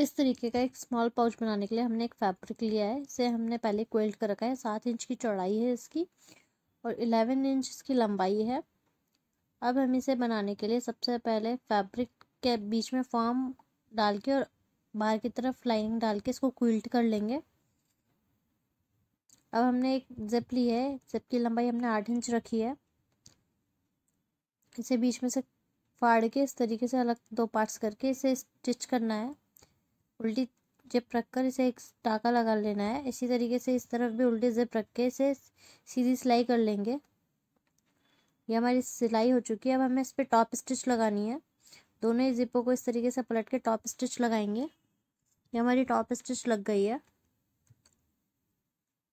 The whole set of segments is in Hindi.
इस तरीके का एक स्मॉल पाउच बनाने के लिए हमने एक फैब्रिक लिया है इसे हमने पहले क्वेल्ट कर रखा है सात इंच की चौड़ाई है इसकी और इलेवन इंच इसकी लंबाई है अब हम इसे बनाने के लिए सबसे पहले फैब्रिक के बीच में फॉर्म डाल के और बाहर की तरफ लाइनिंग डाल के इसको क्विल्ट कर लेंगे अब हमने एक जिप ली है जिप की लंबाई हमने आठ इंच रखी है इसे बीच में से फाड़ के इस तरीके से अलग दो पार्ट्स करके इसे स्टिच करना है उल्टी जेप रख कर इसे एक टाका लगा लेना है इसी तरीके से इस तरफ भी उल्टी जेप रख के इसे सीधी सिलाई कर लेंगे ये हमारी सिलाई हो चुकी है अब हमें इस पर टॉप स्टिच लगानी है दोनों ही जिपों को इस तरीके से पलट के टॉप स्टिच लगाएंगे ये हमारी टॉप स्टिच लग गई है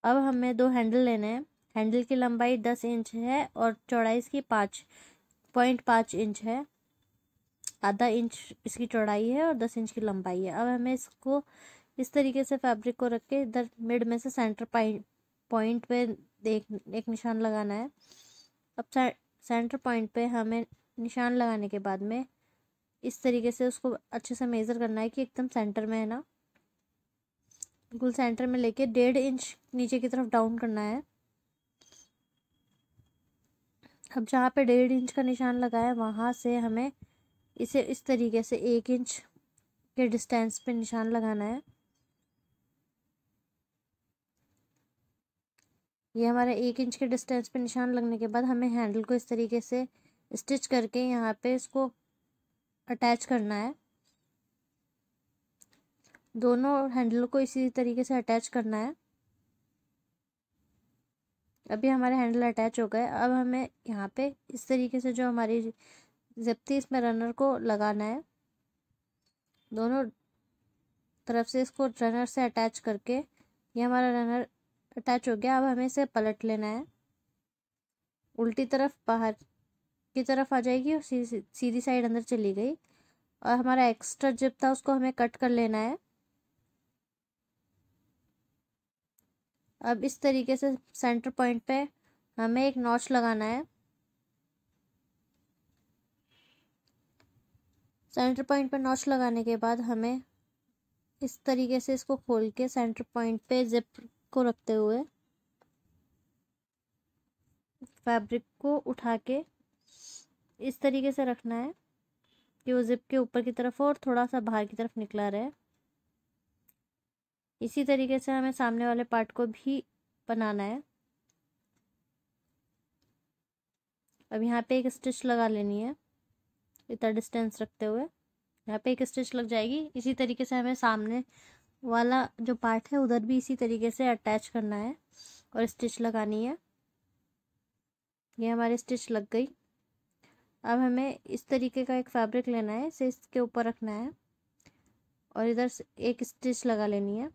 अब हमें दो हैंडल लेने हैं हैंडल की लंबाई दस इंच है और चौड़ाई इसकी पाँच पॉइंट पाँच इंच है आधा इंच इसकी चौड़ाई है और दस इंच की लंबाई है अब हमें इसको इस तरीके से फैब्रिक को रख के इधर मिड में से सेंटर पॉइंट पे एक एक निशान लगाना है अब सेंटर पॉइंट पे हमें निशान लगाने के बाद में इस तरीके से उसको अच्छे से मेज़र करना है कि एकदम सेंटर में है ना बिल्कुल सेंटर में लेके डेढ़ इंच नीचे की तरफ डाउन करना है अब जहाँ पे डेढ़ इंच का निशान लगाया है वहाँ से हमें इसे इस तरीके से एक इंच के डिस्टेंस पे निशान लगाना है ये हमारे एक इंच के डिस्टेंस पे निशान लगने के बाद हमें हैंडल को इस तरीके से स्टिच करके यहाँ पे इसको अटैच करना है दोनों हैंडल को इसी तरीके से अटैच करना है अभी हमारे हैंडल अटैच हो गए अब हमें यहाँ पे इस तरीके से जो हमारी जबती इसमें रनर को लगाना है दोनों तरफ से इसको रनर से अटैच करके ये हमारा रनर अटैच हो गया अब हमें इसे पलट लेना है उल्टी तरफ बाहर की तरफ आ जाएगी और सीधी सीधी साइड अंदर चली गई और हमारा एक्स्ट्रा जिप था उसको हमें कट कर लेना है अब इस तरीके से सेंटर पॉइंट पे हमें एक नॉच लगाना है सेंटर पॉइंट पर नॉच लगाने के बाद हमें इस तरीके से इसको खोल के सेंटर पॉइंट पे जिप को रखते हुए फैब्रिक को उठा के इस तरीके से रखना है कि वो जिप के ऊपर की तरफ हो और थोड़ा सा बाहर की तरफ निकला रहे इसी तरीके से हमें सामने वाले पार्ट को भी बनाना है अब यहाँ पे एक स्टिच लगा लेनी है इतना डिस्टेंस रखते हुए यहाँ पे एक स्टिच लग जाएगी इसी तरीके से हमें सामने वाला जो पार्ट है उधर भी इसी तरीके से अटैच करना है और स्टिच लगानी है ये हमारी स्टिच लग गई अब हमें इस तरीके का एक फैब्रिक लेना है इसे इसके ऊपर रखना है और इधर से एक स्टिच लगा लेनी है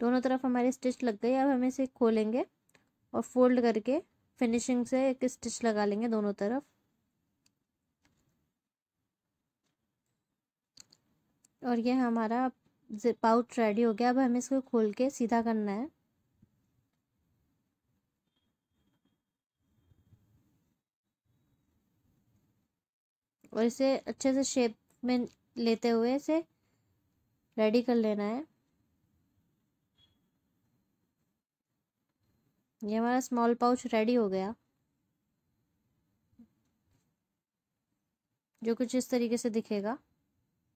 दोनों तरफ हमारी स्टिच लग गई अब हमें इसे खोलेंगे और फोल्ड करके फिनिशिंग से एक स्टिच लगा लेंगे दोनों तरफ और ये हमारा पाउच रेडी हो गया अब हमें इसको खोल के सीधा करना है और इसे अच्छे से शेप में लेते हुए इसे रेडी कर लेना है ये हमारा स्मॉल पाउच रेडी हो गया जो कुछ इस तरीके से दिखेगा